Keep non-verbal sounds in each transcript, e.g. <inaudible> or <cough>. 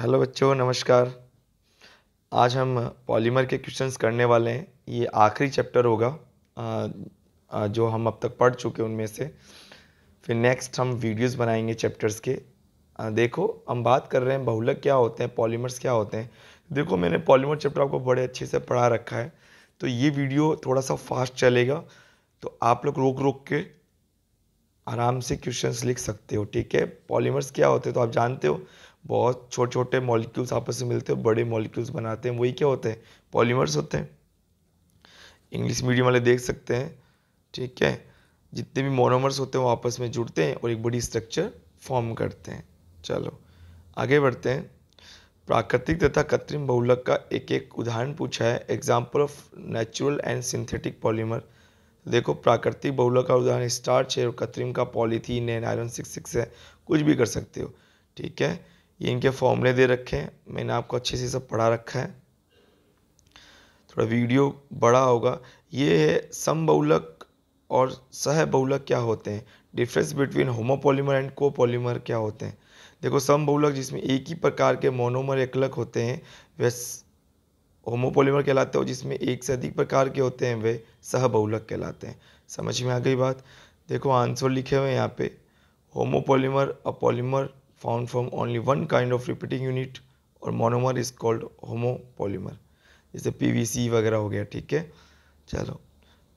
hello बच्चों नमस्कार आज हम पॉलीमर के क्वेश्चंस करने वाले हैं ये आखिरी चैप्टर होगा जो हम अब तक पढ़ चुके उनमें से फिर नेक्स्ट हम वीडियोस बनाएंगे चैप्टर्स के देखो हम बात कर रहे हैं बहुलक क्या होते हैं पॉलीमर्स क्या होते हैं देखो मैंने पॉलीमर चैप्टर आपको बड़े अच्छे से पढ़ा रखा है तो ये वीडियो थोड़ा सा फास्ट चलेगा तो आप लोग रोक रोक के आराम से क्वेश्चंस लिख सकते हो ठीक है पॉलीमर्स क्या होते हैं तो आप जानते हो बहुत छोटे छोटे मॉलिक्यूल्स आपस में मिलते हैं बड़े मॉलिक्यूल्स बनाते हैं वही क्या होते हैं पॉलीमर्स होते हैं इंग्लिश मीडियम वाले देख सकते हैं ठीक है जितने भी मोनोमर्स होते हैं वो आपस में जुड़ते हैं और एक बड़ी स्ट्रक्चर फॉर्म करते हैं चलो आगे बढ़ते हैं प्राकृतिक तथा कृत्रिम बहुलक का एक एक उदाहरण पूछा है example of natural and synthetic polymer देखो प्राकृतिक बहुलक का उदाहरण स्टार्च है और कृत्रिम का पॉलीथीन है नायरन सिक्स सिक्स है कुछ भी कर सकते हो ठीक है ये इनके फॉर्मूले दे रखे हैं मैंने आपको अच्छे से सब पढ़ा रखा है थोड़ा वीडियो बड़ा होगा ये है सम बहुलक और सह बहुलक क्या होते हैं difference between homopolymer and copolymer क्या होते हैं देखो सम बहुलक जिसमें एक ही प्रकार के मोनोमर एकलक होते हैं वह होमोपोलीमर कहलाते हो जिसमें एक से अधिक प्रकार के होते हैं वे सहबहुलक कहलाते हैं समझ में आ गई बात देखो आंसर लिखे हुए हैं यहाँ पे homopolymer a polymer found from only one kind of repeating unit or monomer is called homopolymer जैसे पी वी सी वगैरह हो गया ठीक है चलो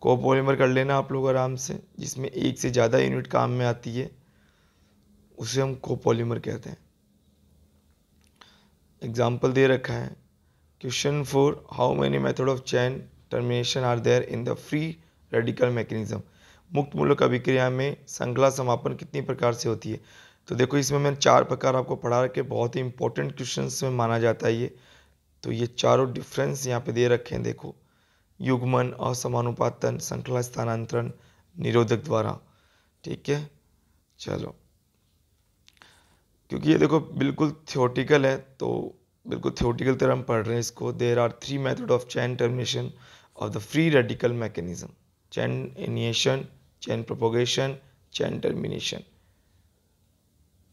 कोपोलीमर कर लेना आप लोग आराम से जिसमें एक से ज़्यादा यूनिट काम में आती है उसे हम कोपोलीमर कहते हैं एग्जाम्पल दे रखा है question four how many method of chain termination are there in the free radical mechanism मुक्त मूल्य अभिक्रिया में श्रृंखला समापन कितनी प्रकार से होती है तो देखो इसमें मैंने चार प्रकार आपको पढ़ा रखे बहुत ही इंपॉर्टेंट क्वेश्चन में माना जाता है ये तो ये चारों डिफरेंस यहाँ पे दे रखे हैं देखो युग्मन असमानुपातन श्रृंखला स्थानांतरण निरोधक द्वारा ठीक है चलो क्योंकि ये देखो बिल्कुल थियोटिकल है तो बिल्कुल थियोटिकल तरह हम पढ़ रहे हैं इसको there are three method of chain termination of the free radical mechanism chain initiation chain propagation chain termination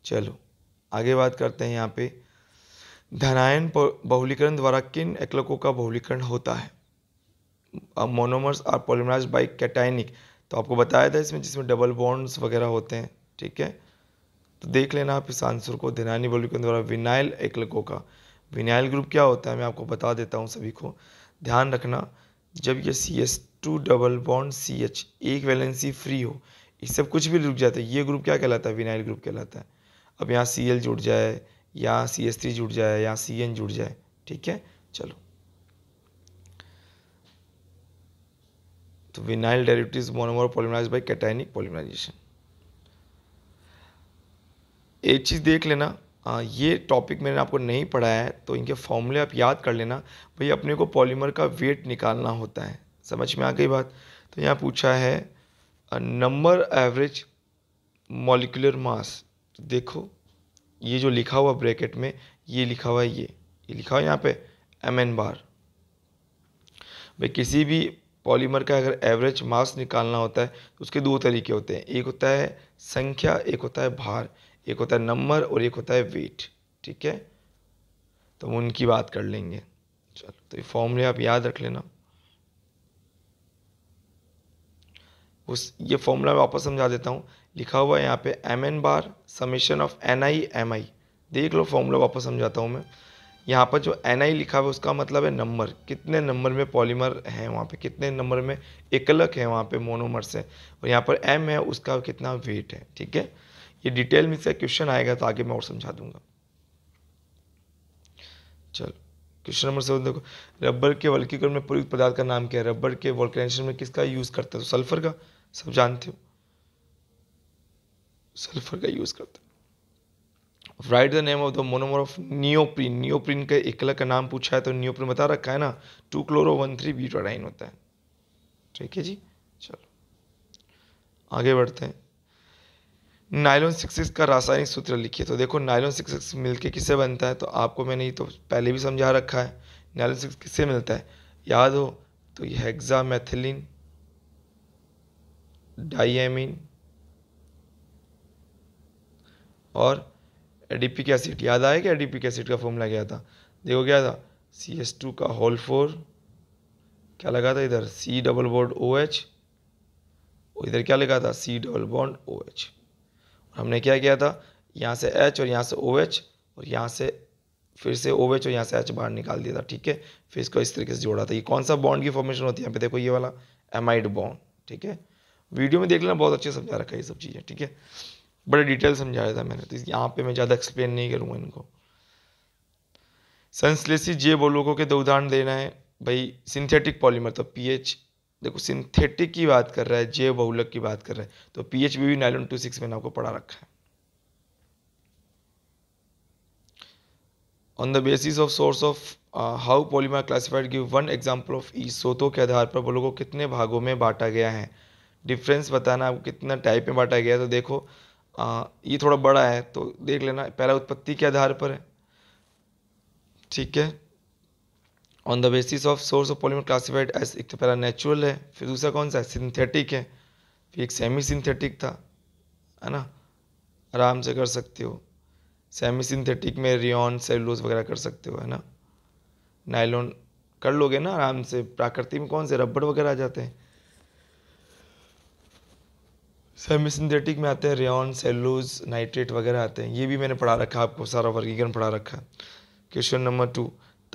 चलो आगे बात करते हैं यहाँ पे धनायन बहुलीकरण द्वारा किन एकलकों का बहुलीकरण होता है मोनोमर्स और पोलिमराइज बाइक कैटाइनिक तो आपको बताया था इसमें जिसमें डबल बॉन्ड्स वगैरह होते हैं ठीक है तो देख लेना आप इस आंसर को धनायनी बहुलीकरण द्वारा विनाइल एकलकों का विनाइल ग्रुप क्या होता है मैं आपको बता देता हूँ सभी को ध्यान रखना जब ये C S two double bond C H एक वैलेंसी फ्री हो इससे कुछ भी रुक जाता है ये ग्रुप क्या कहलाता है विनाइल ग्रुप कहलाता है अब यहाँ सी एल जुड़ जाए यहाँ सी एस थ्री जुड़ जाए यहाँ सी एन जुड़ जाए ठीक है चलो तो vinyl derivative monomer polymerize by cationic polymerization एक चीज़ देख लेना आ, ये टॉपिक मैंने आपको नहीं पढ़ाया है तो इनके फॉर्मूले आप याद कर लेना भाई अपने को पॉलीमर का वेट निकालना होता है समझ में आ गई बात तो यहाँ पूछा है नंबर एवरेज मॉलिकुलर मास तो देखो ये जो लिखा हुआ ब्रैकेट में ये लिखा हुआ है ये ये लिखा हुआ यहाँ पे एम एन बार भाई किसी भी पॉलीमर का अगर एवरेज मास निकालना होता है तो उसके दो तरीके होते हैं एक होता है संख्या एक होता है भार एक होता है नंबर और एक होता है वेट ठीक है तो हम उनकी बात कर लेंगे चलो तो ये फॉर्मूले आप याद रख लेना उस ये फॉर्मूला मैं वापस समझा देता हूँ लिखा हुआ है यहाँ पे M N bar summation of N I M I देख लो फॉर्मूला वापस समझाता हूँ मैं यहाँ पर जो एन आई लिखा हुआ है उसका मतलब है नंबर कितने नंबर में पॉलीमर है वहाँ पे कितने नंबर में एकलक है वहाँ पे मोनोमर्स है और यहाँ पर एम है उसका कितना वेट है ठीक है ये डिटेल में से क्वेश्चन आएगा तो आगे मैं और समझा दूंगा चलो क्वेश्चन नंबर सेवन देखो रबर के वर्कीकरण में प्रयुक्त पदार्थ का नाम क्या है रबर के वर्कनेशन में किसका यूज़ करते हैं तो सल्फर का सब जानते हो सल्फर का यूज़ करते हैं write the name of the monomer of neoprene neoprene का एकला का नाम पूछा है तो नियोप्रीन बता रखा है ना two chloro one three butadiene होता है ठीक है जी चलो आगे बढ़ते हैं नायलॉन सिक्स का रासायनिक सूत्र लिखिए तो देखो नायलॉन सिक्स मिलके किससे बनता है तो आपको मैंने ये तो पहले भी समझा रखा है नायलॉन सिक्स किससे मिलता है याद हो तो ये हेक्सा मैथिलीन डाइएमिन और एडीपिक एसिड याद आया कि एडीपिक एसिड का फॉर्मूला क्या था देखो क्या था सी एस टू का होल फोर क्या लगा था इधर C double bond O H और इधर क्या लिखा था C double bond O H हमने क्या किया था यहाँ से एच और यहाँ से ओ एच और यहाँ से फिर से ओ एच और यहाँ से एच बाहर निकाल दिया था ठीक है फिर इसको इस तरीके से जोड़ा था ये कौन सा बॉन्ड की फॉर्मेशन होती है यहाँ पे देखो ये वाला एमाइड बॉन्ड ठीक है वीडियो में देख लेना बहुत अच्छे समझा रखा है ये सब चीज़ें ठीक है बड़े डिटेल समझाया था मैंने तो यहाँ पे मैं ज़्यादा एक्सप्लेन नहीं करूँगा इनको संश्लेषी जैव अवलोकों के दो उदाहरण देना है भाई सिंथेटिक पॉलीमर तो पीएच देखो सिंथेटिक की बात कर रहा है जैव बहुलक की बात कर रहा है तो पीएच भी, भी नाइलॉन टू सिक्स मैंने आपको पढ़ा रखा है on the basis of source of how polymer classified give one example of ई सोतों के आधार पर बोलो को कितने भागों में बांटा गया है डिफरेंस बताना आपको कितना टाइप में बांटा गया है तो देखो आ, ये थोड़ा बड़ा है तो देख लेना पहला उत्पत्ति के आधार पर है ठीक है on the basis of source of polymer classified as एक तो पहला नेचुरल है फिर दूसरा कौन सा है सिंथेटिक है फिर एक सेमी सिंथेटिक था है ना आराम से कर सकते हो सेमी सिंथेटिक में रियॉन सेलूलोज वगैरह कर सकते हो है ना नाइलॉन कर लोगे ना आराम से प्राकृतिक में कौन से रबड़ वगैरह आ जाते हैं सेमी सिंथेटिक में आते हैं रेन सेलोज नाइट्रेट वगैरह आते हैं ये भी मैंने पढ़ा रखा आपको सारा वर्गीकरण पढ़ा रखा है क्वेश्चन नंबर टू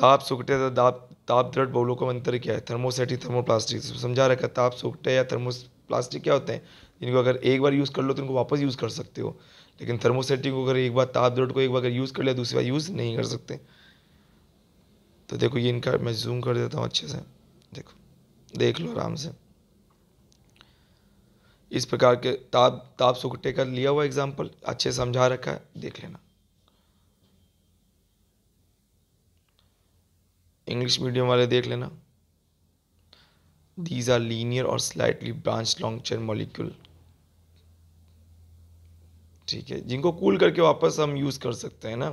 ताप सूखते तथा तो दाप ताप दृढ़ बहुलों का अंतर क्या है थर्मोसेटिक थर्मोप्लास्टिक समझा रखा ताप सूखते या थर्मोप्लास्टिक क्या होते हैं जिनको अगर एक बार यूज़ कर लो तो उनको वापस यूज़ कर सकते हो लेकिन थर्मोसेटिक को अगर एक बार ताप दृढ़ को एक बार अगर यूज़ कर लिया दूसरी बार यूज़ नहीं कर सकते तो देखो ये इनका मैं जूम कर देता हूँ अच्छे से देखो देख लो आराम से इस प्रकार के ताप ताप सुकटे का लिया हुआ एग्जाम्पल अच्छे समझा रखा है देख लेना इंग्लिश मीडियम वाले देख लेना these are linear or slightly branch long chain molecule ठीक है जिनको कूल करके वापस हम यूज़ कर सकते हैं ना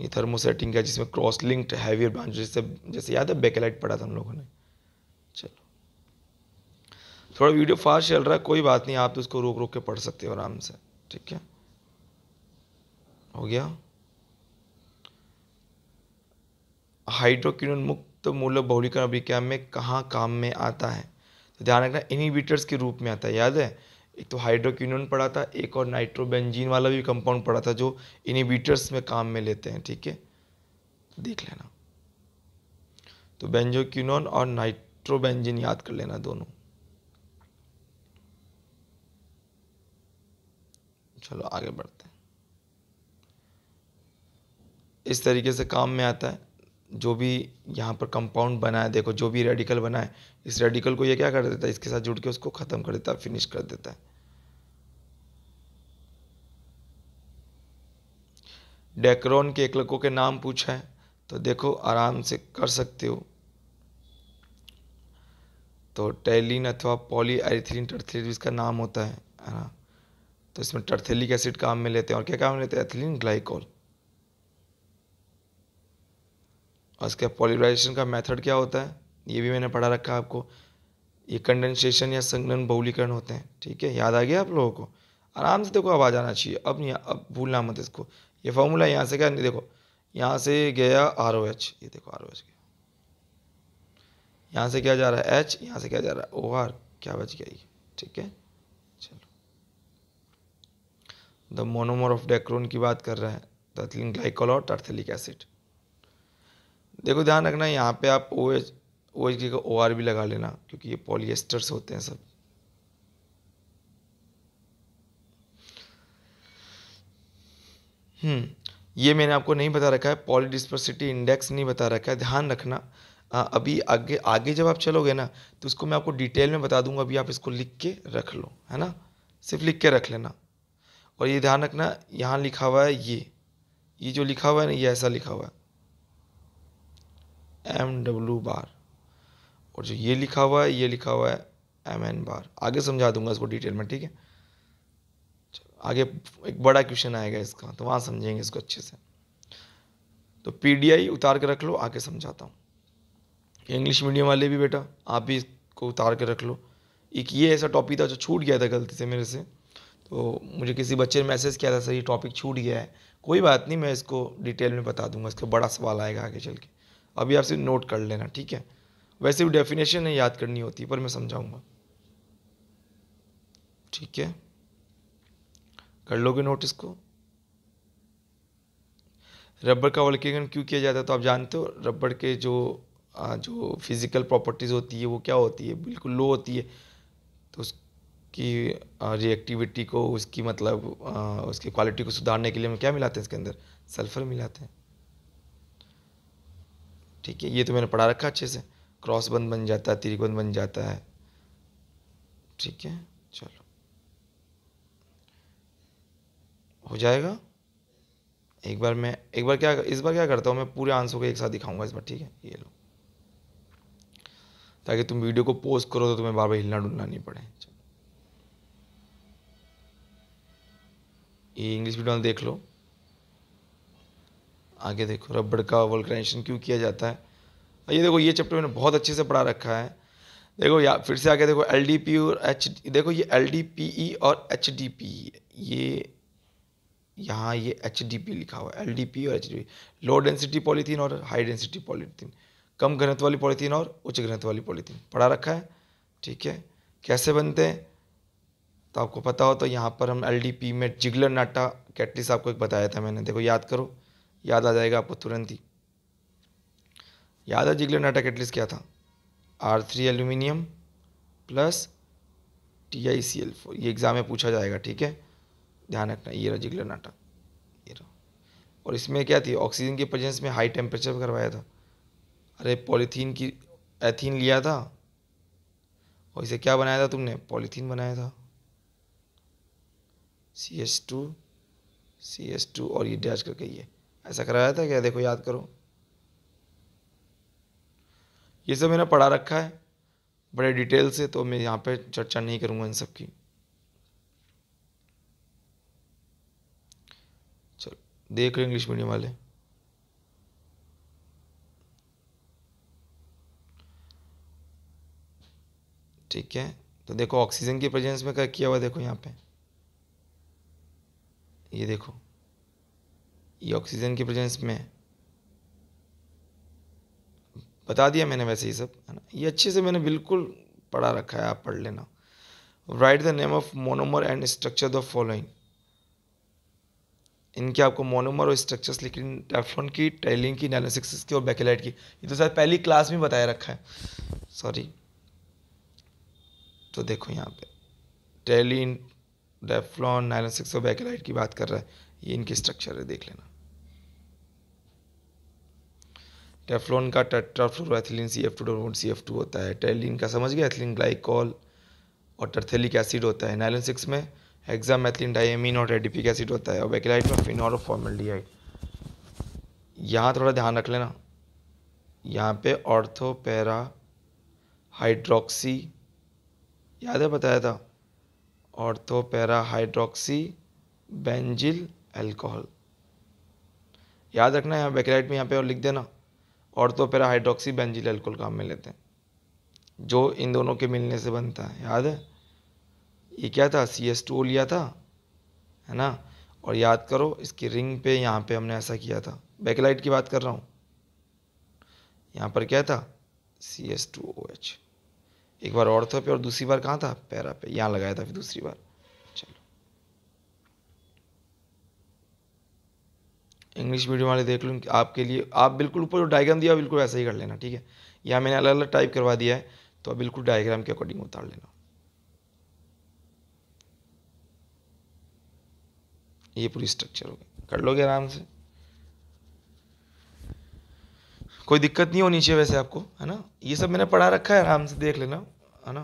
ये थर्मोसेटिंग का जिसमें क्रॉस लिंक्ड हैवियर ब्रांच जैसे जैसे याद है बेकेलाइट पढ़ा था हम लोगों ने थोड़ा वीडियो फास्ट चल रहा है कोई बात नहीं आप तो उसको रोक रोक के पढ़ सकते हो आराम से ठीक है हो गया हाइड्रोक्यून मुक्त मूल बहुलीकरण अभिक्रिया में कहाँ काम में आता है तो ध्यान रखना इनिबिटर्स के रूप में आता है याद है एक तो हाइड्रोक्यून पड़ा था एक और नाइट्रोबेंजीन वाला भी कंपाउंड पड़ा था जो इनिबिटर्स में काम में लेते हैं ठीक है देख लेना तो बेंजोक्यूनोन और नाइट्रोबेंजिन याद कर लेना दोनों चलो आगे बढ़ते हैं इस तरीके से काम में आता है जो भी यहाँ पर कंपाउंड बना है देखो जो भी रेडिकल बना है इस रेडिकल को ये क्या कर देता है इसके साथ जुड़ के उसको ख़त्म कर देता है फिनिश कर देता है डेक्रोन के एकलकों के नाम पूछा है तो देखो आराम से कर सकते हो तो टेलिन अथवा पॉली एरिथ्रीन टर्थ्रीन इसका नाम होता है है ना तो इसमें टर्थेलिक एसिड काम में लेते हैं और क्या काम में लेते हैं एथिलीन ग्लाइकोल और इसका पॉलीवराइजेशन का मेथड क्या होता है ये भी मैंने पढ़ा रखा है आपको ये कंडेंसेशन या संगन बहुलीकरण होते हैं ठीक है याद आ गया आप लोगों को आराम से देखो आवाज़ आना चाहिए अब नहीं अब भूलना मत इसको ये फॉर्मूला यहाँ से क्या नहीं देखो यहाँ से गया आर ओ एच ये देखो आर ओ एच गया यहाँ से क्या जा रहा है एच यहाँ से क्या जा रहा है ओ आर क्या बच गया ये ठीक है द मोनोमर ऑफ डेक्रोन की बात कर रहे हैं तो एथिलीन ग्लाइकोल और टर्थलिक एसिड देखो ध्यान रखना यहाँ पे आप ओ एच ओ एच का ओ आर भी लगा लेना क्योंकि ये पॉलिएस्टर्स होते हैं सब हम्म ये मैंने आपको नहीं बता रखा है पॉलीडिस्पर्सिटी इंडेक्स नहीं बता रखा है ध्यान रखना आ, अभी आगे आगे जब आप चलोगे ना तो उसको मैं आपको डिटेल में बता दूंगा अभी आप इसको लिख के रख लो है ना सिर्फ लिख के रख लेना और ये ध्यान रखना यहाँ लिखा हुआ है ये ये जो लिखा हुआ है ना ये ऐसा लिखा हुआ है एम डब्ल्यू बार और जो ये लिखा हुआ है ये लिखा हुआ है एम एन बार आगे समझा दूंगा इसको डिटेल में ठीक है आगे एक बड़ा क्वेश्चन आएगा इसका तो वहाँ समझेंगे इसको अच्छे से तो पीडीआई उतार के रख लो आगे समझाता हूँ इंग्लिश मीडियम वाले भी बेटा आप भी इसको उतार के रख लो एक ये ऐसा टॉपिक था जो छूट गया था गलती से मेरे से तो मुझे किसी बच्चे ने मैसेज किया था सर ये टॉपिक छूट गया है कोई बात नहीं मैं इसको डिटेल में बता दूंगा इसका बड़ा सवाल आएगा आगे चल के अभी आप सिर्फ नोट कर लेना ठीक है वैसे भी डेफिनेशन नहीं याद करनी होती है पर मैं समझाऊंगा ठीक है कर लोगे नोट इसको रबर का वल्कीकरण क्यों किया जाता है तो आप जानते हो रबर के जो जो फिज़िकल प्रॉपर्टीज़ होती है वो क्या होती है बिल्कुल लो होती है तो उस की रिएक्टिविटी को उसकी मतलब उसकी क्वालिटी को सुधारने के लिए हम क्या मिलाते हैं इसके अंदर सल्फ़र मिलाते हैं ठीक है ये तो मैंने पढ़ा रखा अच्छे से क्रॉस बंद बन जाता है त्रिकोण बन जाता है ठीक है चलो हो जाएगा एक बार मैं एक बार क्या इस बार क्या करता हूँ मैं पूरे आंसर को एक साथ दिखाऊंगा इस बार ठीक है ये लो ताकि तुम वीडियो को पोस्ट करो तो तुम्हें बार बार हिलना डुलना नहीं पड़े ये इंग्लिश वीडियो देख लो आगे देखो रबड़ का वल्कनाइजेशन क्यों किया जाता है ये देखो ये चैप्टर मैंने बहुत अच्छे से पढ़ा रखा है देखो या फिर से आगे देखो एल डी पी और एच देखो ये एल डी पी ई और एच डी पी ई ये यहाँ ये एच डी पी लिखा हुआ है एल डी पी और H D P low density polythene और हाई डेंसिटी पॉलीथीन कम घनत्व वाली पॉलीथीन और उच्च घनत्व वाली पॉलीथीन पढ़ा रखा है ठीक है कैसे बनते हैं तो आपको पता हो तो यहाँ पर हम एल डी पी में जिगलर नाटा कैटलिस आपको एक बताया था मैंने देखो याद करो याद आ जाएगा आपको तुरंत ही याद है जिगलर नाटा कैटलिस क्या था R three aluminium plus T I C L four ये एग्ज़ाम में पूछा जाएगा ठीक है ध्यान रखना ये रहा जिगलर नाटा ये रहा और इसमें क्या थी ऑक्सीजन के प्रजेंस में हाई टेम्परेचर पर करवाया था अरे पॉलीथीन की एथीन लिया था और इसे क्या बनाया था तुमने पॉलीथीन बनाया था C S two C S two और ये डैश करके ये ऐसा कराया था क्या देखो याद करो ये सब मैंने पढ़ा रखा है बड़े डिटेल से तो मैं यहाँ पे चर्चा नहीं करूँगा इन सब की चलो देख रहे इंग्लिश मीडियम वाले ठीक है तो देखो ऑक्सीजन की प्रेजेंस में क्या किया हुआ देखो यहाँ पे ये देखो ये ऑक्सीजन के प्रेजेंस में है बता दिया मैंने वैसे ही सब है ना ये अच्छे से मैंने बिल्कुल पढ़ा रखा है आप पढ़ लेना write the name of monomer and structure the following इनके आपको मोनोमर और स्ट्रक्चर्स लेकिन टेफ्लॉन की टेलिंग की नैनोसिक्सिस की और बैकेलाइट की ये तो सर पहली क्लास में बताया रखा है सॉरी तो देखो यहाँ पे टेलिन डेफ्लॉन नाइलन सिक्स और बैकेलाइट की बात कर रहा है ये इनकी स्ट्रक्चर है देख लेना टेफ्लॉन का tetrafluoroethylene C F two C F two होता है टेलिन का समझ गया एथिलीन ग्लाइकॉल और टर्थेलिक एसिड होता है नायलन सिक्स में एथिलीन डायमीन और एडिपिक एसिड होता है और बैकेलाइट में फिनॉल और फॉर्मल्डिहाइड यहाँ थोड़ा ध्यान रख लेना यहाँ पे ऑर्थोपैरा हाइड्रोक्सी याद है बताया था पैरा हाइड्रोक्सी बेंजिल एल्कोहल याद रखना यहाँ बैकलाइट में यहाँ पे और लिख देना पैरा हाइड्रोक्सी बेंजिल एल्कोहल काम में लेते हैं जो इन दोनों के मिलने से बनता है याद है ये क्या था सी एस टू लिया था है ना और याद करो इसकी रिंग पे यहाँ पे हमने ऐसा किया था बैकलाइट की बात कर रहा हूँ यहाँ पर क्या था C S two O H एक बार औरतों पे और दूसरी बार कहाँ था पैरा पे यहाँ लगाया था फिर दूसरी बार चलो इंग्लिश मीडियम वाले देख लूँ आपके लिए आप बिल्कुल ऊपर जो डायग्राम दिया बिल्कुल ऐसा ही कर लेना ठीक है या मैंने अलग अलग टाइप करवा दिया है तो आप बिल्कुल डायग्राम के अकॉर्डिंग उतार लेना ये पूरी स्ट्रक्चर हो गई कर लोगे आराम से कोई दिक्कत नहीं होनी चाहिए वैसे आपको है ना ये सब मैंने पढ़ा रखा है आराम से देख लेना है ना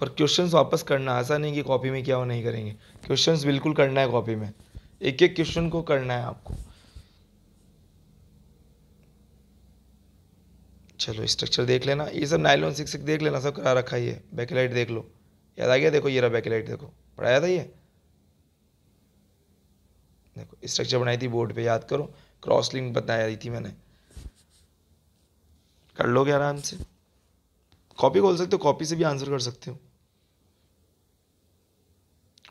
पर क्वेश्चंस वापस करना ऐसा नहीं कि कॉपी में क्या वो नहीं करेंगे क्वेश्चंस बिल्कुल करना है कॉपी में एक एक क्वेश्चन को करना है आपको चलो स्ट्रक्चर देख लेना ये सब नाइलॉन सिक्स सिक्स देख लेना सब करा रखा ये बैकलाइट देख लो याद आ गया देखो ये रहा बैकलाइट देखो पढ़ाया था ये देखो स्ट्रक्चर बनाई थी बोर्ड पे याद करो क्रॉस लिंक बताई थी मैंने कर लोगे आराम से कॉपी खोल सकते हो कॉपी से भी आंसर कर सकते हो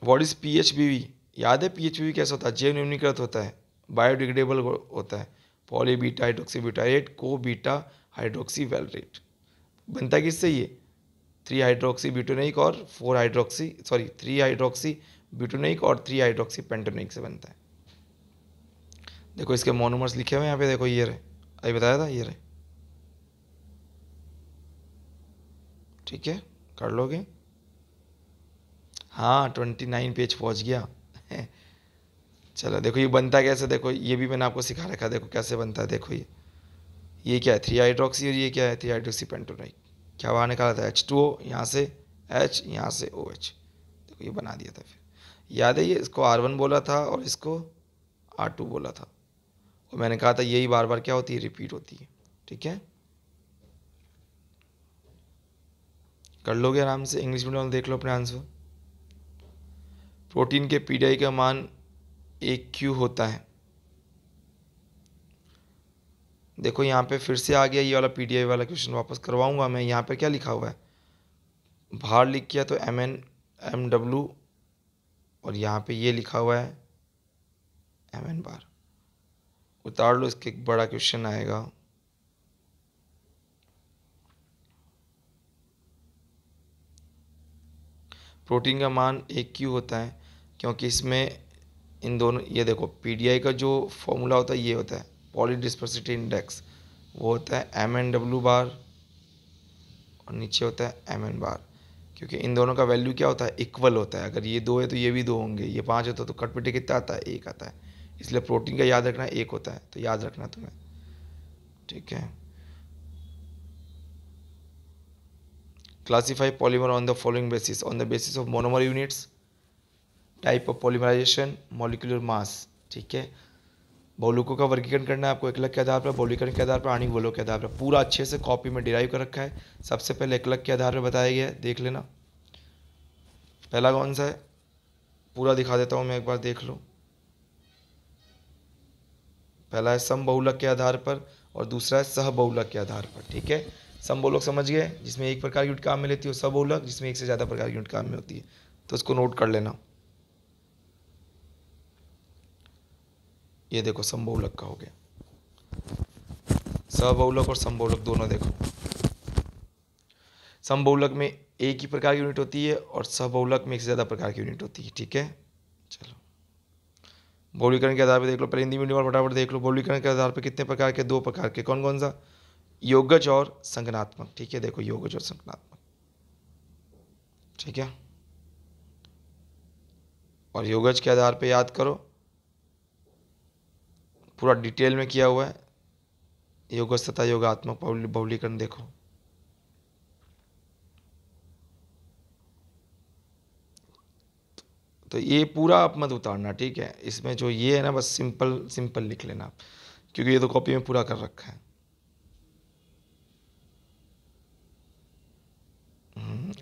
what is P H B V याद है पी एच बी वी कैसा होता है जैव न्यूनीकृत होता है बायोडिग्रेडेबल होता है पॉलीबीटा ब्यूटाइट को बीटा हाइड्रोक्सी वेलरेट बनता किससे ये थ्री हाइड्रोक्सी ब्यूटोनिक और four hydroxy sorry three hydroxy butanoic और थ्री हाइड्रोक्सी पेंटोनिक से बनता है देखो इसके मोनोमर्स लिखे हुए हैं यहाँ पे देखो ये रहे अभी बताया था ये रहे ठीक है कर लोगे हाँ ट्वेंटी नाइन पेज पहुँच गया चलो देखो ये बनता कैसे देखो ये भी मैंने आपको सिखा रखा देखो कैसे बनता है देखो ये ये क्या है थ्री हाइड्रोक्सी और ये क्या है थ्री हाइड्रोक्सी पेंटोनाइट क्या बाहर निकाला था एच टू ओ यहाँ से एच यहाँ से ओ एच देखो ये बना दिया था फिर याद है ये इसको आर वन बोला था और इसको आर टू बोला था और मैंने कहा था यही बार बार क्या होती है रिपीट होती है ठीक है कर लोगे आराम से इंग्लिश मीडियम देख लो अपने आंसर प्रोटीन के पीडीआई का मान एक क्यू होता है देखो यहाँ पे फिर से आ गया ये वाला पीडीआई वाला क्वेश्चन वापस करवाऊंगा मैं यहाँ पे क्या लिखा हुआ है बाहर लिख किया तो एम एन एम डब्लू और यहाँ पे ये लिखा हुआ है एम एन बार उतार लो इसके एक बड़ा क्वेश्चन आएगा प्रोटीन का मान एक क्यू होता है क्योंकि इसमें इन दोनों ये देखो पी का जो फॉर्मूला होता है ये होता है पॉली डिस्पर्सिटी इंडेक्स वो होता है एम एन डब्ल्यू बार और नीचे होता है एम एन बार क्योंकि इन दोनों का वैल्यू क्या होता है इक्वल होता है अगर ये दो है तो ये भी दो होंगे ये पाँच होता है तो कटपिटे कितना आता है एक आता है इसलिए प्रोटीन का याद रखना एक होता है तो याद रखना तुम्हें ठीक है Classify polymer on the following basis on the basis of monomer units, type of polymerization molecular मास ठीक है बहुलुकों का वर्गीकरण करना है आपको एक के आधार पर बौलिकरण के आधार पर आणिक बलों के आधार पर पूरा अच्छे से कॉपी में डिराइव कर रखा है सबसे पहले एकलक के आधार पर बताया गया है देख लेना पहला कौन सा है पूरा दिखा देता हूँ मैं एक बार देख लो पहला है सम बहुलक के आधार पर और दूसरा है सह बहुलक के आधार पर ठीक है समबोलक समझ गए जिसमें एक प्रकार की यूनिट काम में लेती है सबोलक जिसमें एक से ज़्यादा प्रकार की यूनिट काम में होती है तो उसको नोट कर लेना ये देखो संबोलक का हो गया सबोलक और संबोलक दोनों देखो संबोलक में एक ही प्रकार की यूनिट होती है और सबोलक में एक से ज़्यादा प्रकार की यूनिट होती है ठीक है चलो बोलीकरण के आधार पर देख लो पहले हिंदी मीडियम फटाफट देख लो बोलीकरण के आधार पर कितने प्रकार के दो प्रकार के कौन कौन सा योगज और संगनात्मक ठीक है देखो योगज और संगनात्मक ठीक है और योगज के आधार पे याद करो पूरा डिटेल में किया हुआ है योगज तथा योगात्मक बहुलीकरण देखो तो ये पूरा आप मत उतारना ठीक है इसमें जो ये है ना बस सिंपल सिंपल लिख लेना क्योंकि ये तो कॉपी में पूरा कर रखा है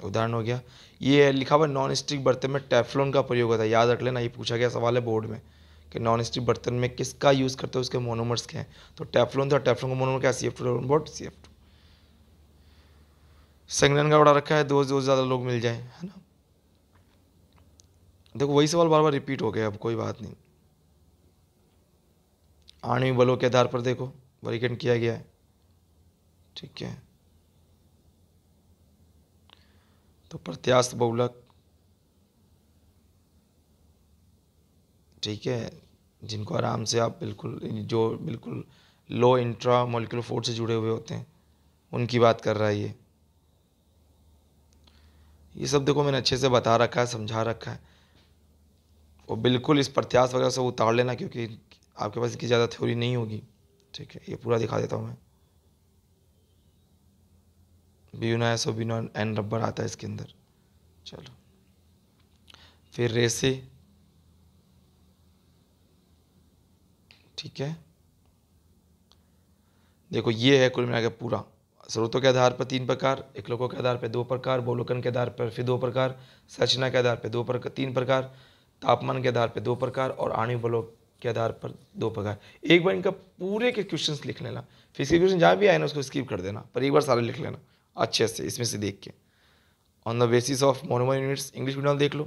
उदाहरण हो गया ये लिखा हुआ नॉन स्टिक बर्तन में टेफलोन का प्रयोग होता है याद रख लेना ये पूछा गया सवाल है बोर्ड में कि नॉन स्टिक बर्तन में किसका यूज़ करते हैं उसके मोनोमर्स के हैं तो टेफलोन था टेफलोन का मोनोमर क्या सी एफ टू बोर्ड सी एफ टू संगठन का बड़ा रखा है दो दो ज़्यादा लोग मिल जाए है ना देखो वही सवाल बार बार रिपीट हो गया अब कोई बात नहीं आणवी बलों के आधार पर देखो वरीकरण किया गया है ठीक है तो प्रत्यास्थ बहुलक ठीक है जिनको आराम से आप बिल्कुल जो बिल्कुल लो इंट्रा मोलिकुलर फोर्स से जुड़े हुए होते हैं उनकी बात कर रहा है ये ये सब देखो मैंने अच्छे से बता रखा है समझा रखा है और बिल्कुल इस प्रत्यास वगैरह से उतार लेना क्योंकि आपके पास इसकी ज़्यादा थ्योरी नहीं होगी ठीक है ये पूरा दिखा देता हूँ मैं बीना है सोबीना एन रबर आता है इसके अंदर चलो फिर रेसे ठीक है देखो ये है कुल मिलाकर पूरा स्रोतों के आधार पर तीन प्रकार इकलोकों के आधार पर दो प्रकार बोलोकन के आधार पर फिर दो प्रकार संरचना के आधार पर दो प्रकार तीन प्रकार तापमान के आधार पर दो प्रकार और आणु बलों के आधार पर दो प्रकार एक बार इनका पूरे के क्वेश्चंस लिख लेना फिर क्वेश्चन जहाँ भी आए ना उसको स्किप कर देना पर एक बार सारे लिख लेना अच्छे से इसमें से देख के on the basis of monomer units English medium देख लो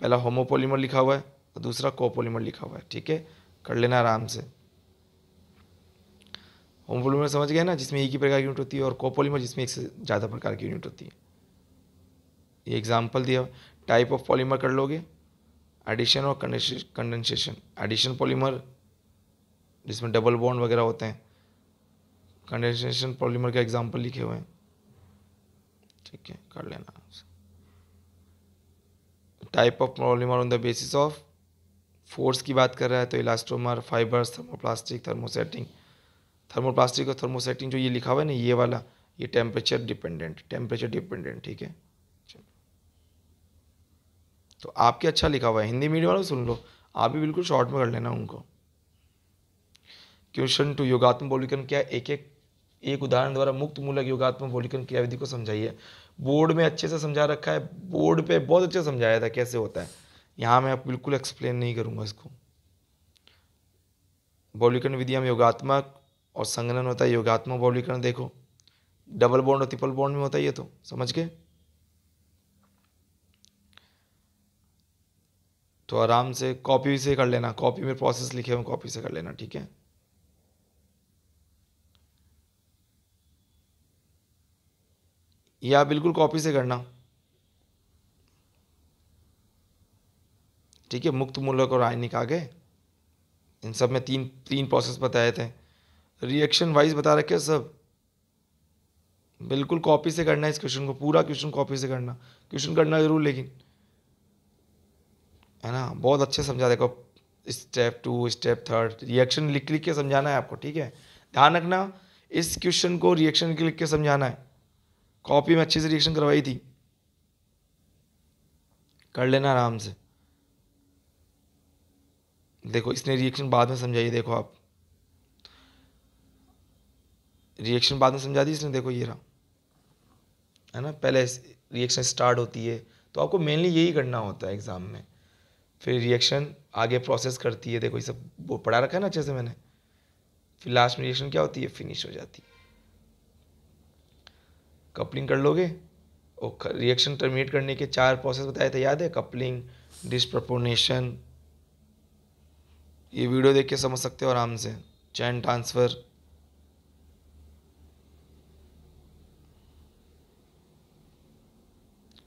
पहला होमोपोलीमर लिखा हुआ है और दूसरा कोपोलीमर लिखा हुआ है ठीक है कर लेना आराम से होमोपोलीमर समझ गए ना जिसमें एक ही प्रकार की यूनिट होती है और कोपोलीमर जिसमें एक से ज़्यादा प्रकार की यूनिट होती है ये एग्जाम्पल दिया टाइप ऑफ पॉलीमर कर लोगे एडिशन और कंडेंसेशन एडिशन पॉलीमर जिसमें डबल बॉन्ड वगैरह होते हैं कंडेंसेशन पॉलीमर का एग्जाम्पल लिखे हुए हैं ठीक है कर लेना type of polymer on the basis of force की बात कर रहा है तो elastomer fibres thermoplastic thermosetting thermoplastic और थर्मोसेटिंग जो ये लिखा हुआ है ना ये वाला ये टेम्परेचर डिपेंडेंट टेम्परेचर डिपेंडेंट ठीक है तो आपके अच्छा लिखा हुआ है हिंदी मीडियम वालों सुन लो आप भी बिल्कुल शॉर्ट में कर लेना उनको क्वेश्चन टू योगात्म बोलिकन क्या एक एक एक उदाहरण द्वारा मुक्त मूलक योगात्मक की क्रियाविधि को समझाइए बोर्ड में अच्छे से समझा रखा है बोर्ड पे बहुत अच्छे समझाया था कैसे होता है यहाँ मैं बिल्कुल एक्सप्लेन नहीं करूँगा इसको बौलिकरण विधिया में योगात्मक और संगलन होता है योगात्मक बौलिकरण देखो डबल बॉन्ड और ट्रिपल बॉन्ड में होता है ये तो समझ के तो आराम से कॉपी से कर लेना कॉपी में प्रोसेस लिखे हुए कॉपी से कर लेना ठीक है ये आप बिल्कुल कॉपी से करना ठीक है मुक्त मूलक और आयनिक आगे इन सब में तीन तीन प्रोसेस बताए थे रिएक्शन वाइज बता रखे हो सब बिल्कुल कॉपी से करना है इस क्वेश्चन को पूरा क्वेश्चन कॉपी से करना क्वेश्चन करना जरूर लेकिन है ना बहुत अच्छे समझा देखो step two step third reaction लिख लिख के समझाना है आपको ठीक है ध्यान रखना इस क्वेश्चन को रिएक्शन लिख के समझाना है कॉपी में अच्छे से रिएक्शन करवाई थी कर लेना आराम से देखो इसने रिएक्शन बाद में समझाई देखो आप रिएक्शन बाद में समझा दी इसने देखो ये रहा है ना पहले रिएक्शन स्टार्ट होती है तो आपको मेनली यही करना होता है एग्ज़ाम में फिर रिएक्शन आगे प्रोसेस करती है देखो ये सब वो पढ़ा रखा है ना अच्छे से मैंने फिर लास्ट में रिएक्शन क्या होती है फिनिश हो जाती है कपलिंग कर लोगे और रिएक्शन टर्मिनेट करने के चार प्रोसेस बताए थे याद है कपलिंग डिस्प्रपोनेशन ये वीडियो देख के समझ सकते हो आराम से चैन ट्रांसफ़र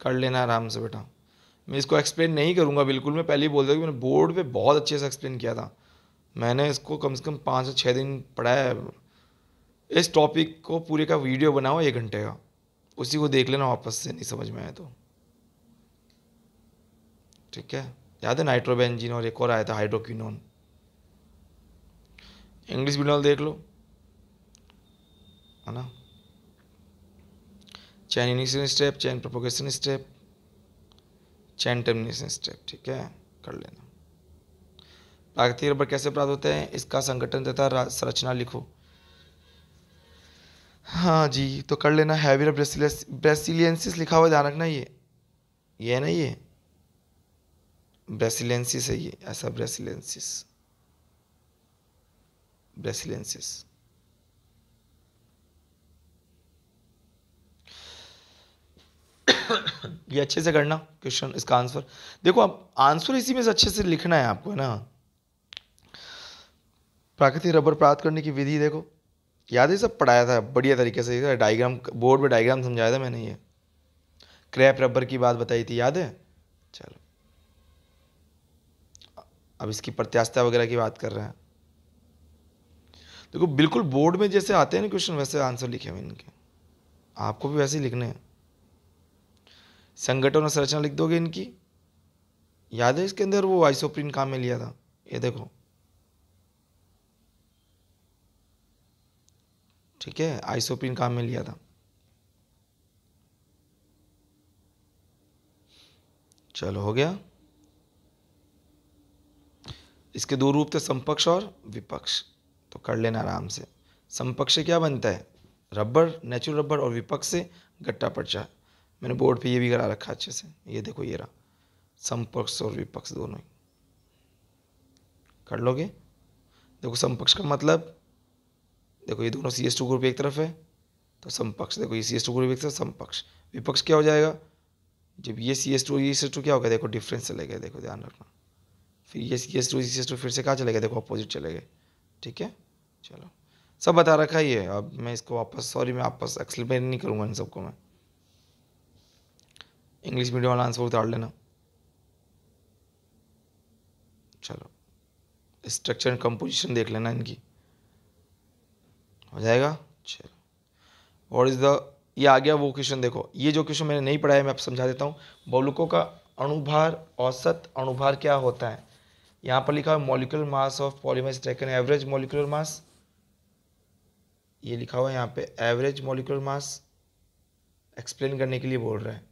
कर लेना आराम से बेटा मैं इसको एक्सप्लेन नहीं करूँगा बिल्कुल मैं पहले ही बोल दिया कि मैंने बोर्ड पे बहुत अच्छे से एक्सप्लेन किया था मैंने इसको कम से कम पाँच से छः दिन पढ़ाया है इस टॉपिक को पूरे का वीडियो बनाओ एक घंटे का उसी को देख लेना वापस से नहीं समझ में आया तो ठीक है याद है नाइट्रोबेंजिन और एक और आया था हाइड्रोक्विनोन इंग्लिश बिनॉल देख लो है ना chain initiation step chain propagation step chain termination step ठीक है कर लेना प्राकृतिक रबर कैसे प्राप्त होते हैं इसका संगठन तथा संरचना लिखो हाँ जी तो कर लेना हैवियर ब्रेसिलियंसिस लिखा हुआ ध्यान रखना ये ये है ना ये ब्रेसिलियंसिस है ये ऐसा ब्रेसिलियंसिस ब्रेसिलियंसिस <coughs> ये अच्छे से करना क्वेश्चन इसका आंसर देखो आप आंसर इसी में से अच्छे से लिखना है आपको है ना प्राकृतिक रबर प्राप्त करने की विधि देखो याद है सब पढ़ाया था बढ़िया तरीके से डायग्राम बोर्ड पे डायग्राम समझाया था मैंने ये क्रैप रबर की बात बताई थी याद है चलो अब इसकी प्रत्याशा वगैरह की बात कर रहे हैं देखो बिल्कुल बोर्ड में जैसे आते हैं ना क्वेश्चन वैसे आंसर लिखे हुए इनके आपको भी वैसे ही लिखने हैं संगठन और संरचना लिख दोगे इनकी याद है इसके अंदर वो आइसोप्रीन काम में लिया था ये देखो ठीक है आइसोपिन काम में लिया था चलो हो गया इसके दो रूप थे समपक्ष और विपक्ष तो कर लेना आराम से समपक्ष क्या बनता है रबर नेचुरल रबर और विपक्ष से गट्टा पर्चा मैंने बोर्ड पे ये भी करा रखा अच्छे से ये देखो ये रहा समपक्ष और विपक्ष दोनों ही कर लोगे देखो समपक्ष का मतलब देखो ये दोनों सी एस टू ग्रुप एक तरफ है तो समपक्ष देखो ये सी एस टू ग्रुप एक तरफ समपक्ष विपक्ष क्या हो जाएगा जब ये सी एस टू ये सी एस टू क्या हो गया देखो डिफरेंस चले गए देखो ध्यान रखना फिर ये C S two C S two फिर से कहाँ चले गए देखो अपोजिट चले गए ठीक है चलो सब बता रखा ही है अब मैं इसको वापस सॉरी मैं वापस एक्सप्लेन नहीं करूँगा इन सबको मैं इंग्लिश मीडियम वाला आंसर उतार लेना चलो स्ट्रक्चर एंड कंपोजिशन देख लेना इनकी हो जाएगा चलो और इज़ द ये आ गया वो क्वेश्चन देखो ये जो क्वेश्चन मैंने नहीं पढ़ाया मैं आप समझा देता हूँ बोलुकों का अणुभार औसत अणुभार क्या होता है यहाँ पर लिखा हुआ molecular mass of polymer taken average molecular mass ये लिखा हुआ है यहाँ पे एवरेज मॉलिकुलर मास एक्सप्लेन करने के लिए बोल रहे हैं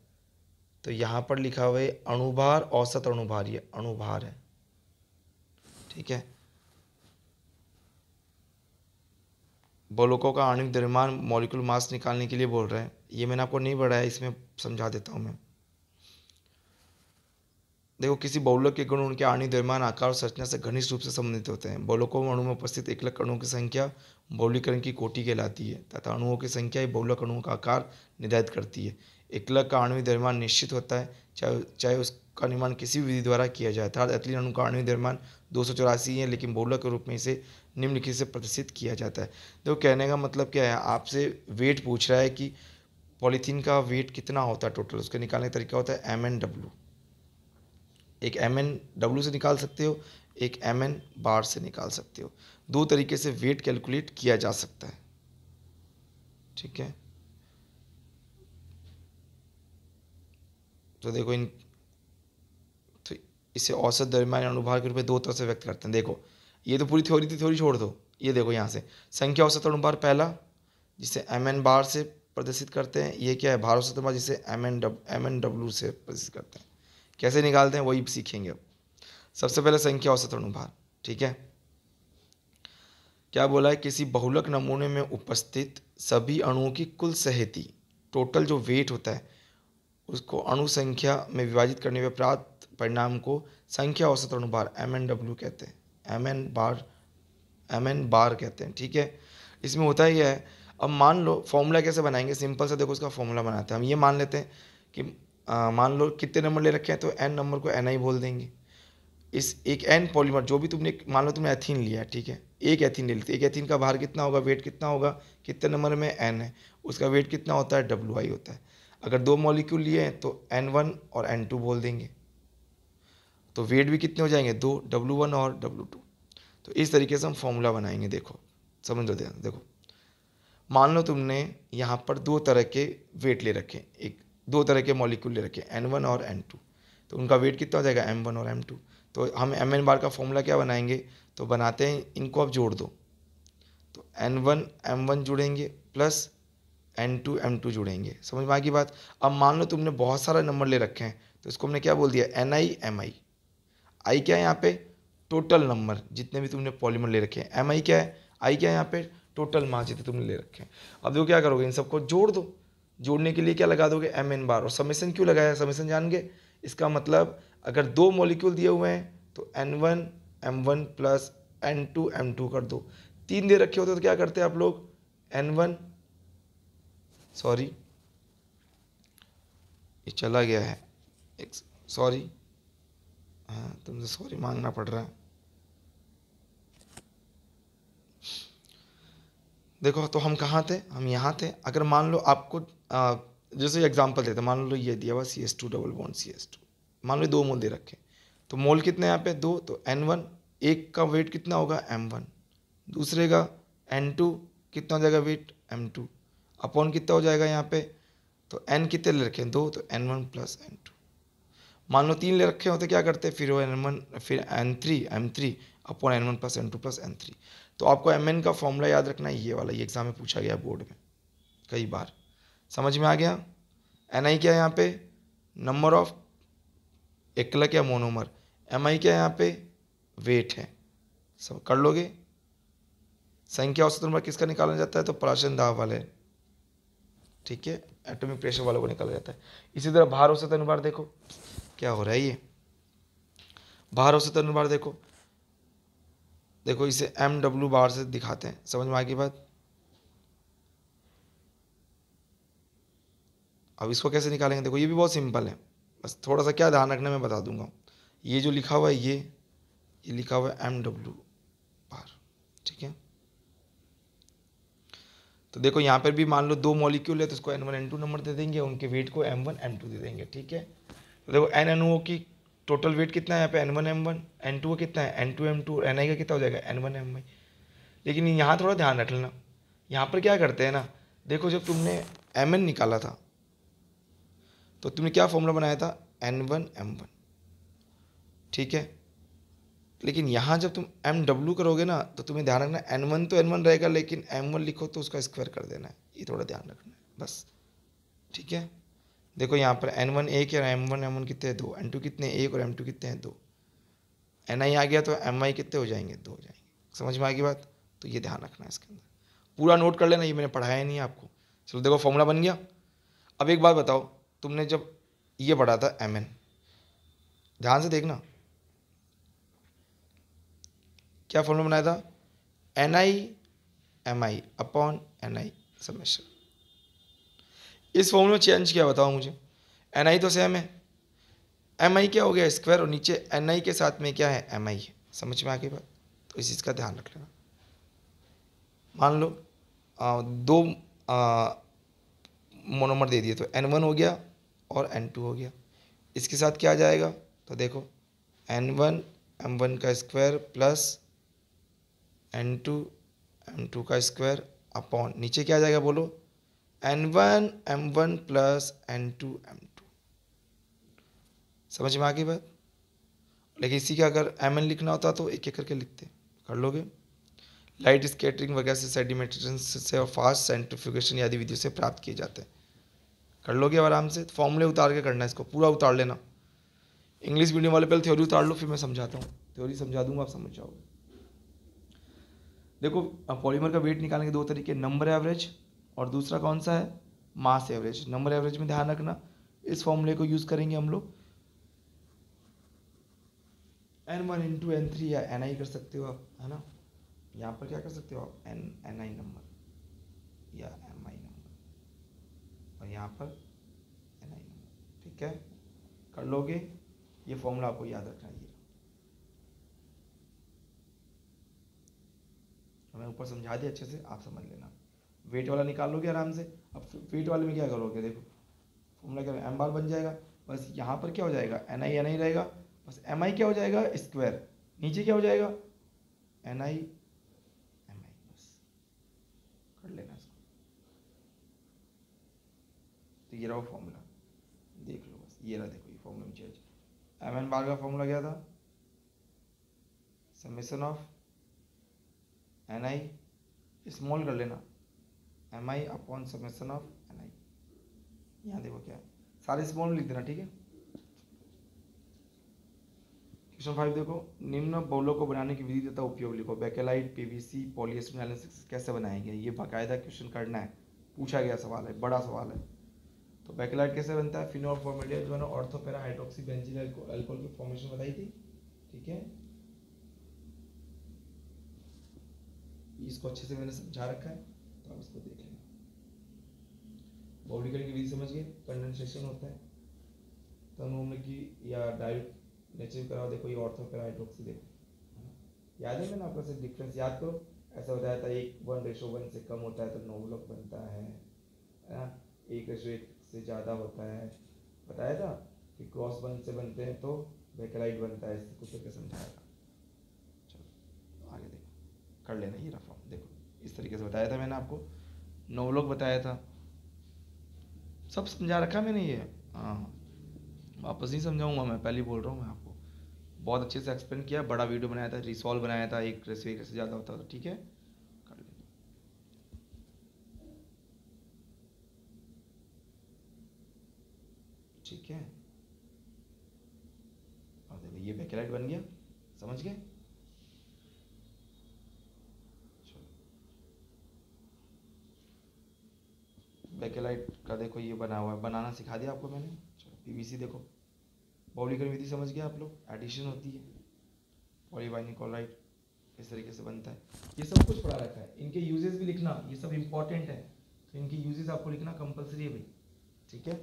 तो यहाँ पर लिखा हुआ है अणुभार औसत अणुभार ये अणुभार है ठीक है ब्लॉकों का आणविक द्रव्यमान मॉलिक्यूल मास निकालने के लिए बोल रहे हैं ये मैंने आपको नहीं पढ़ा है इसमें समझा देता हूँ मैं देखो किसी बहुलक के गुण उनके आणविक द्रव्यमान आकार और संरचना से घनिष्ठ रूप से संबंधित होते हैं बहुलकों में अणु में उपस्थित एकलक अणुओं की संख्या बौलीकरण की कोटि कहलाती है तथा अणुओं की संख्या ही बौलक अणुओं का आकार निर्धारित करती है एकलक का आणविक द्रव्यमान निश्चित होता है चाहे चाहे उसका निर्माण किसी विधि द्वारा किया जाए अर्थात एथिलीन अणु का आणविक द्रव्यमान दो सौ चौरासी है लेकिन बहुलक के रूप में इसे निम्नलिखित से प्रदर्शित किया जाता है तो कहने का मतलब क्या है आपसे वेट पूछ रहा है कि पॉलीथीन का वेट कितना होता है टोटल उसके निकालने का तरीका होता है एम एन डब्ल्यू एक एम एन डब्ल्यू से निकाल सकते हो एक एम एन बार से निकाल सकते हो दो तरीके से वेट कैलकुलेट किया जा सकता है ठीक है तो देखो इन तो इसे औसत दरमियान अनुभार के रूप में दो तरह से व्यक्त करते हैं देखो ये तो पूरी थ्योरी थी थ्योरी छोड़ दो ये देखो यहाँ से संख्या औसत अनुपात पहला जिसे एम एन बार से प्रदर्शित करते हैं ये क्या है भार औसत अनुपात जिसे M N W M N W से प्रदर्शित करते हैं कैसे निकालते हैं वही सीखेंगे अब सबसे पहले संख्या औसत अनुभार ठीक है क्या बोला है किसी बहुलक नमूने में उपस्थित सभी अणुओं की कुल सहेती टोटल जो वेट होता है उसको अणु संख्या में विभाजित करने पर प्राप्त परिणाम को संख्या औसत अनुभार एम एन डब्ल्यू कहते हैं M N bar M N bar कहते हैं ठीक है इसमें होता ही है अब मान लो फॉर्मूला कैसे बनाएंगे सिंपल सा देखो उसका फॉर्मूला बनाते हैं हम ये मान लेते हैं कि आ, मान लो कितने नंबर ले रखे हैं तो एन नंबर को एन आई बोल देंगे इस एक एन पॉलीमर जो भी तुमने मान लो तुमने एथीन लिया ठीक है एक एथीन ले लेते एक एथीन का भार कितना होगा वेट कितना होगा कितने नंबर में एन है उसका वेट कितना होता है डब्ल्यू आई होता है अगर दो मॉलिक्यूल लिए हैं तो एन वन और एन टू बोल देंगे तो वेट भी कितने हो जाएंगे दो डब्लू वन और डब्लू टू तो इस तरीके से हम फॉर्मूला बनाएंगे देखो समझ लो देखो मान लो तुमने यहाँ पर दो तरह के वेट ले रखे एक दो तरह के मॉलिक्यूल ले रखे एन वन और एन टू तो उनका वेट कितना हो जाएगा एम वन और एम टू तो हम एम एन बार का फॉर्मूला क्या बनाएंगे तो बनाते हैं इनको आप जोड़ दो तो एन वन एम वन जुड़ेंगे plus N two M two जुड़ेंगे समझ में आ गई बात अब मान लो तुमने बहुत सारा नंबर ले रखे हैं तो इसको हमने क्या बोल दिया एन आई एम आई आई क्या है यहाँ पे टोटल नंबर जितने भी तुमने पॉलीमर ले रखे हैं एम आई क्या है आई क्या है यहाँ पे टोटल मास जितने तुमने ले रखे हैं अब देखो क्या करोगे इन सबको जोड़ दो जोड़ने के लिए क्या लगा दोगे एम एन बार और समेसन क्यों लगाया समेसन जान गए इसका मतलब अगर दो मॉलिक्यूल दिए हुए हैं तो N one M one plus N two M two कर दो तीन दे रखे होते तो क्या करते हैं आप लोग एन वन सॉरी ये चला गया है सॉरी हाँ तुमसे सॉरी मांगना पड़ रहा है देखो तो हम कहाँ थे हम यहाँ थे अगर मान लो आपको जैसे एग्जांपल देते मान लो ये दिया हुआ C S two double bond C S two मान लो दो मोल दे रखे तो मोल कितने यहाँ पे दो तो एन वन एक का वेट कितना होगा एम वन दूसरे का एन टू कितना हो जाएगा वेट एम टू अपॉन कितना हो जाएगा यहाँ पे तो एन कितने ले रखे दो तो N one plus N two मान लो तीन ले रखे होते क्या करते फिर वो एन वन फिर N three M three upon N one plus N two plus N three तो आपको एम एन का फॉर्मूला याद रखना है ये वाला ये एग्ज़ाम में पूछा गया बोर्ड में कई बार समझ में आ गया एन आई क्या है यहाँ पे नंबर ऑफ एकलक या मोनोमर एम आई क्या है यहाँ पे वेट है सब कर लोगे संख्या औसत नंबर किसका निकाला जाता है तो प्राशन दाह वाले ठीक है एटॉमिक प्रेशर वालों को निकाला जाता है इसी तरह भार औसत अनुभार देखो क्या हो रहा है ये बाहर से तनु देखो देखो इसे एम डब्ल्यू बार से दिखाते हैं समझ में आगे बात अब इसको कैसे निकालेंगे देखो ये भी बहुत सिंपल है बस थोड़ा सा क्या ध्यान रखना मैं बता दूंगा ये जो लिखा हुआ है ये ये लिखा हुआ है एम डब्ल्यू बार ठीक है तो देखो यहाँ पर भी मान लो दो मॉलिक्यूल है तो उसको N one N two number दे देंगे उनके वेट को एम वन एम टू दे देंगे ठीक है तो देखो एन एन ओ की टोटल वेट कितना है यहाँ पे N one M one N two कितना है N two M two N I का कितना हो जाएगा एन वन एम आई लेकिन यहाँ थोड़ा ध्यान रख लेना यहाँ पर क्या करते हैं ना देखो जब तुमने एम एन निकाला था तो तुमने क्या फॉर्मूला बनाया था एन वन एम वन ठीक है लेकिन यहाँ जब तुम एम डब्ल्यू करोगे ना तो तुम्हें ध्यान रखना एन वन तो एन वन रहेगा लेकिन एम वन लिखो तो उसका स्क्वायर कर देना है ये थोड़ा ध्यान रखना है बस ठीक है देखो यहाँ पर एन वन एक है और एम वन एम वन कितने दो एन टू कितने एक और एम टू कितने हैं दो एन आई आ गया तो एम आई कितने हो जाएंगे दो हो जाएंगे समझ में आ गई बात तो ये ध्यान रखना है इसके अंदर पूरा नोट कर लेना ये मैंने पढ़ाया नहीं आपको चलो देखो फॉर्मूला बन गया अब एक बात बताओ तुमने जब ये पढ़ा था एम एन ध्यान से देखना क्या फॉर्मूला बनाया था N I M I upon N I summation इस फॉर्मूले में चेंज क्या बताओ मुझे एन आई तो सेम है एम आई क्या हो गया स्क्वायर और नीचे एन आई के साथ में क्या है एम आई है समझ में आ गई बात तो इस चीज़ का ध्यान रख लेना मान लो आ, दो मोनोमर दे दिए तो एन वन हो गया और एन टू हो गया इसके साथ क्या आ जाएगा तो देखो एन वन एम वन का square plus N two M two का स्क्वायर अपॉन नीचे क्या आ जाएगा बोलो N one M one plus N two M two समझ में आ गई बात लेकिन इसी का अगर एम एन लिखना होता तो एक एक करके लिखते कर लोगे लाइट स्केटरिंग वगैरह से सेडिमेटेशन से और फास्ट सेंट्रिफिकेशन आदि विधियों से प्राप्त किए जाते हैं कर लोगे अब आराम से फॉर्मूले उतार के करना है इसको पूरा उतार लेना इंग्लिश मीडियम वाले पहले थ्योरी उतार लो फिर मैं समझाता हूँ थ्योरी समझा दूंगा आप समझ जाओगे देखो पॉलीमर का वेट निकालने के दो तरीके नंबर एवरेज और दूसरा कौन सा है मास एवरेज नंबर एवरेज में ध्यान रखना इस फॉर्मूले को यूज़ करेंगे हम लोग N one into N three या एन आई कर सकते हो आप है ना यहाँ पर क्या कर सकते हो आप एन एन आई नंबर या एम आई नंबर और यहाँ पर एन आई नंबर ठीक है कर लोगे ये फॉर्मूला आपको याद रखना चाहिए मैं ऊपर समझा दिया अच्छे से आप समझ लेना वेट वाला निकाल लोगे आराम से अब वेट तो वाले में क्या करोगे देखो फॉर्मूला क्या एम बार बन जाएगा बस यहाँ पर क्या हो जाएगा एन आई एन आई रहेगा बस एम आई क्या हो जाएगा स्क्वायर नीचे क्या हो जाएगा एन आई एम आई बस कर लेना इसको तो ये रहा फॉर्मूला देख लो बस ये रहा देखो ये formula change M N bar का फॉर्मूला क्या था summation of N I small कर लेना M I upon summation of N I यहाँ देखो क्या सारे स्मॉल लिख देना ठीक है क्वेश्चन फाइव देखो निम्न बॉलों को बनाने की विधि तथा उपयोग लिखो बैकेलाइट पीवीसी पॉलिएस्टर कैसे बनाएंगे ये बाकायदा क्वेश्चन करना है पूछा गया सवाल है बड़ा सवाल है तो बैकेलाइट कैसे बनता है फिनोल फॉर्मेलिया जो है ना ऑर्थोपेरा हाइड्रोक्सी बेंजिल एल्कोहल की फॉर्मेशन बताई थी ठीक है इसको अच्छे से मैंने समझा रखा है तो आप इसको देख बॉर्डिकल की विधि समझिए कंडेंसेशन होता है तनोम्ल की या डायरेक्ट नेचर कराओ देखो ये ऑर्थो करा हाइड्रोक्सी देखो याद है मैंने आपका से डिफरेंस याद करो ऐसा बताया था एक वन रेशो वन से कम होता है तो नौ ब्लॉक बनता है ना एक रेशो एक से ज़्यादा होता है बताया था कि क्रॉस वन से बनते हैं तो बेकलाइट बनता है कुछ तरीके समझाया था चलो आगे देखो कर लेना ये रफा देखो इस तरीके से बताया था मैंने आपको नौ ब्लॉक बताया था सब समझा रखा मैंने ये हाँ वापस नहीं समझाऊंगा मैं पहले बोल रहा हूँ मैं आपको बहुत अच्छे से एक्सप्लेन किया बड़ा वीडियो बनाया था रिसॉल्व बनाया था एक रेसिपी कैसे ज़्यादा होता था ठीक है ठीक है और हाँ, देखो ये बैकलाइट बन गया समझ गए बैकेलाइट का देखो ये बना हुआ है बनाना सिखा दिया आपको मैंने वी पीवीसी देखो बॉलीकरण विधि समझ गया आप लोग एडिशन होती है पॉलीवाइनिक क्लोराइड इस तरीके से बनता है ये सब कुछ पढ़ा रखा है इनके यूजेस भी लिखना ये सब इम्पॉर्टेंट है तो इनके यूजेस आपको लिखना कंपलसरी है भाई ठीक है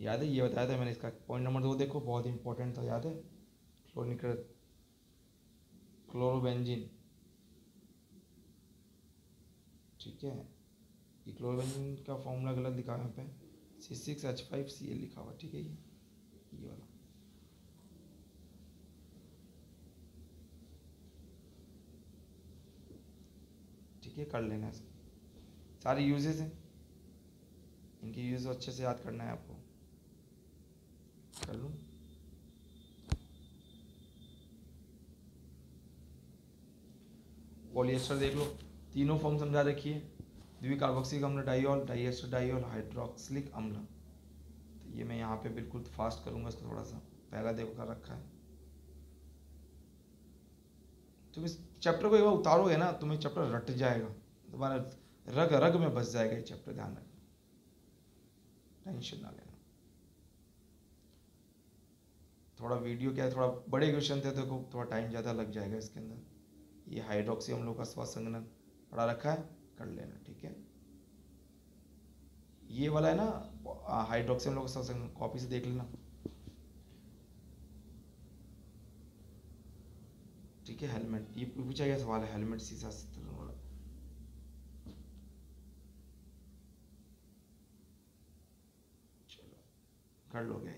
याद है ये बताया था मैंने इसका पॉइंट नंबर दो देखो बहुत इंपॉर्टेंट था याद है क्लोनिकृत क्लोरोबेंजिन ठीक है ये का फॉर्मूला गलत लिखा हुआ यहाँ पे C six H five C L लिखा हुआ ठीक है ये ये वाला ठीक है कर लेना इसको सारे यूजेस हैं इनके यूज अच्छे से याद करना है आपको कर लूँ पॉलिएस्टर देख लो तीनों फॉर्म समझा रखिए द्विकार्बोक्सिक अम्ल डाइल डाइएस्टर डाइल हाइड्रोक्सिलिक अम्ल तो ये मैं यहाँ पे बिल्कुल फास्ट करूँगा इसको थोड़ा सा पहला देव कर रखा है तुम इस चैप्टर को एक बार उतारोगे ना तुम्हें चैप्टर रट जाएगा तुम्हारा रग रग में बस जाएगा ये चैप्टर ध्यान रखना टेंशन ना लेना थोड़ा वीडियो क्या है थोड़ा बड़े क्वेश्चन थे देखो थोड़ा टाइम ज़्यादा लग जाएगा इसके अंदर ये हाइड्रोक्सी हम लोग का स्वास्थ्य संगनन पढ़ा रखा है कर लेना ठीक है ये वाला है ना हाइड्रोक्सी हम लोग कॉपी से देख लेना ठीक है हेलमेट ये पूछा गया सवाल है हेलमेट सीसा चलो कर लोगे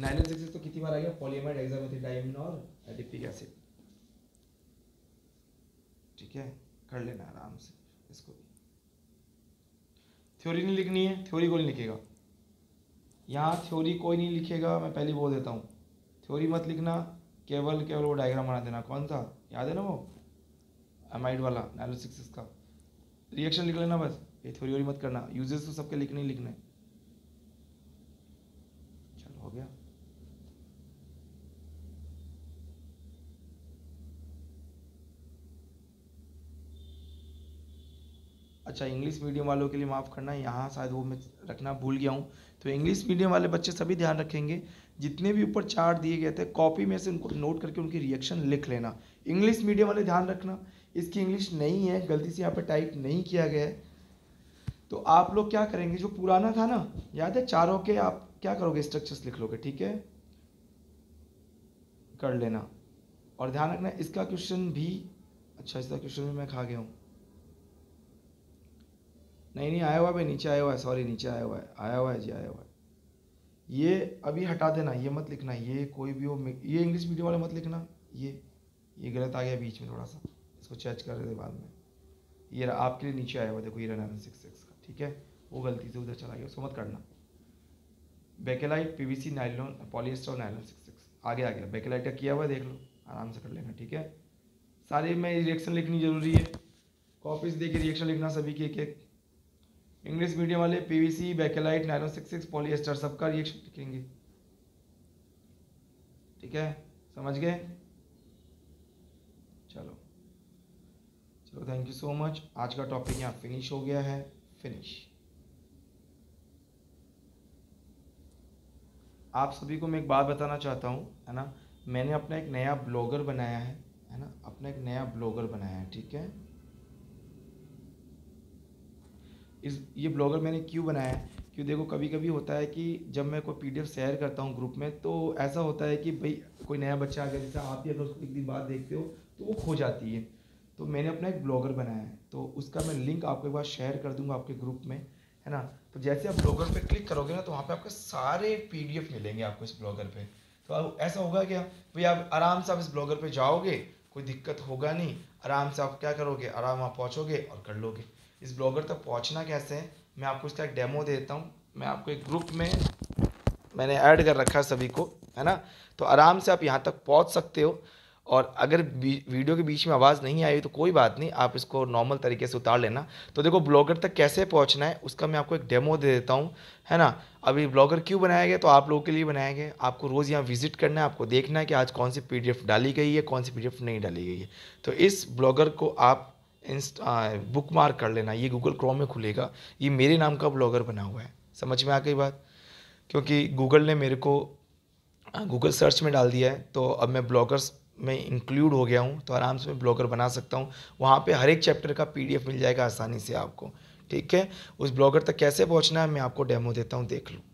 तो कितनी बार आ गया पॉलीमाइड और एडिपिक एसिड ठीक है कर लेना आराम से इसको भी थ्योरी नहीं लिखनी है थ्योरी को नहीं लिखेगा यहाँ थ्योरी कोई नहीं लिखेगा मैं पहले बोल देता हूँ थ्योरी मत लिखना केवल केवल वो डायग्राम बना देना कौन सा याद है ना वो अमाइड वाला नाइलो सिक्स का रिएक्शन लिख लेना बस ये थ्योरी वोरी मत करना यूजेस तो सबके लिखने ही लिखना है अच्छा इंग्लिश मीडियम वालों के लिए माफ़ करना यहाँ शायद वो मैं रखना भूल गया हूँ तो इंग्लिश मीडियम वाले बच्चे सभी ध्यान रखेंगे जितने भी ऊपर चार्ट दिए गए थे कॉपी में से उनको नोट करके उनकी रिएक्शन लिख लेना इंग्लिश मीडियम वाले ध्यान रखना इसकी इंग्लिश नहीं है गलती से यहाँ पर टाइप नहीं किया गया है तो आप लोग क्या करेंगे जो पुराना था ना याद है चारों के आप क्या करोगे स्ट्रक्चर्स लिख लोगे ठीक है कर लेना और ध्यान रखना इसका क्वेश्चन भी अच्छा इसका क्वेश्चन भी मैं खा गया हूँ नहीं नहीं आया हुआ भाई नीचे आया हुआ है सॉरी नीचे आया हुआ है आया हुआ है जी आया हुआ है ये अभी हटा देना ये मत लिखना ये कोई भी हो ये इंग्लिश मीडियम वाले मत लिखना ये ये गलत आ गया बीच में थोड़ा सा इसको चेंज कर रहे थे बाद में ये आपके लिए नीचे आया हुआ देखो ये नाइन सिक्स सिक्स का ठीक है वो गलती से उधर चला गया उसको मत करना bakelite P V C polyester और नाइलोन सिक्स सिक्स आगे आ गया बेकेलाइट का किया हुआ देख लो आराम से कर लेना ठीक है सारे में रिएक्शन लिखनी जरूरी है कॉपीज देखिए रिएक्शन लिखना सभी की एक एक इंग्लिश मीडियम वाले पीवीसी बैकेलाइट नाइनो सिक्स सिक्स पॉलिएस्टर सबका रिएक्शन लिखेंगे ठीक है समझ गए चलो चलो थैंक यू सो मच आज का टॉपिक यहाँ फिनिश हो गया है फिनिश आप सभी को मैं एक बात बताना चाहता हूँ है ना मैंने अपना एक नया ब्लॉगर बनाया है है ना अपना एक नया ब्लॉगर बनाया है ठीक है इस ये ब्लॉगर मैंने क्यों बनाया है क्यों देखो कभी कभी होता है कि जब मैं कोई पी शेयर करता हूँ ग्रुप में तो ऐसा होता है कि भाई कोई नया बच्चा आ गया जैसे आप ही अगर उसको एक दिन बाद देखते हो तो वो खो जाती है तो मैंने अपना एक ब्लॉगर बनाया है तो उसका मैं लिंक आपके पास शेयर कर दूंगा आपके ग्रुप में है ना तो जैसे आप ब्लॉगर पे क्लिक करोगे ना तो वहाँ पे आपके सारे पीडीएफ मिलेंगे आपको इस ब्लॉगर पे तो अब ऐसा होगा क्या भाई आप आराम से आप इस ब्लॉगर पे जाओगे कोई दिक्कत होगा नहीं आराम से आप क्या करोगे आराम आप पहुँचोगे और कर लोगे इस ब्लॉगर तक पहुंचना कैसे है मैं आपको इसका एक डेमो देता हूँ मैं आपको एक ग्रुप में मैंने ऐड कर रखा है सभी को है ना तो आराम से आप यहाँ तक पहुँच सकते हो और अगर वीडियो के बीच में आवाज़ नहीं आई तो कोई बात नहीं आप इसको नॉर्मल तरीके से उतार लेना तो देखो ब्लॉगर तक कैसे पहुंचना है उसका मैं आपको एक डेमो दे देता हूँ है ना अभी ब्लॉगर क्यों बनाया गया तो आप लोगों के लिए बनाया गया आपको रोज़ यहाँ विजिट करना है आपको देखना है कि आज कौन सी पी डाली गई है कौन सी पी नहीं डाली गई है तो इस ब्लॉगर को आप बुक मार्क कर लेना ये गूगल क्रोम में खुलेगा ये मेरे नाम का ब्लॉगर बना हुआ है समझ में आ गई बात क्योंकि गूगल ने मेरे को गूगल सर्च में डाल दिया है तो अब मैं ब्लॉगर्स में इंक्लूड हो गया हूँ तो आराम से मैं ब्लॉगर बना सकता हूँ वहाँ पे हर एक चैप्टर का पी मिल जाएगा आसानी से आपको ठीक है उस ब्लॉगर तक कैसे पहुँचना है मैं आपको डेमो देता हूँ देख लूँ